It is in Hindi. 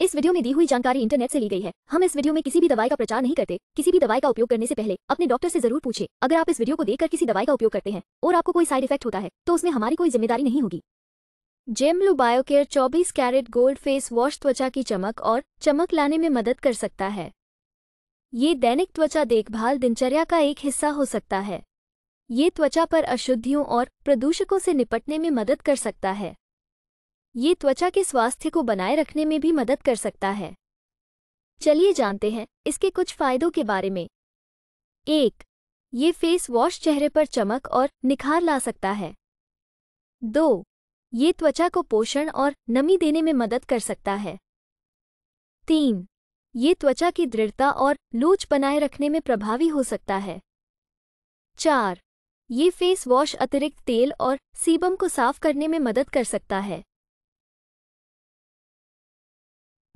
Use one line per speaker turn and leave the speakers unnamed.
इस वीडियो में दी हुई जानकारी इंटरनेट से ली गई है हम इस वीडियो में किसी भी दवाई का प्रचार नहीं करते किसी भी दवाई का उपयोग करने से पहले अपने डॉक्टर से जरूर पूछे अगर आप इस वीडियो को देखकर किसी दवाई का उपयोग करते हैं और आपको कोई साइड इफेक्ट होता है तो उसमें हमारी कोई जिम्मेदारी नहीं होगी जेमलू बायोकेयर चौबीस कैरेट गोल्ड फेस वॉश त्वचा की चमक और चमक लाने में मदद कर सकता है ये दैनिक त्वचा देखभाल दिनचर्या का एक हिस्सा हो सकता है ये त्वचा पर अशुद्धियों और प्रदूषकों से निपटने में मदद कर सकता है ये त्वचा के स्वास्थ्य को बनाए रखने में भी मदद कर सकता है चलिए जानते हैं इसके कुछ फायदों के बारे में एक ये फेस वॉश चेहरे पर चमक और निखार ला सकता है दो ये त्वचा को पोषण और नमी देने में मदद कर सकता है तीन ये त्वचा की दृढ़ता और लूच बनाए रखने में प्रभावी हो सकता है चार ये फेस वॉश अतिरिक्त तेल और सीबम को साफ करने में मदद कर सकता है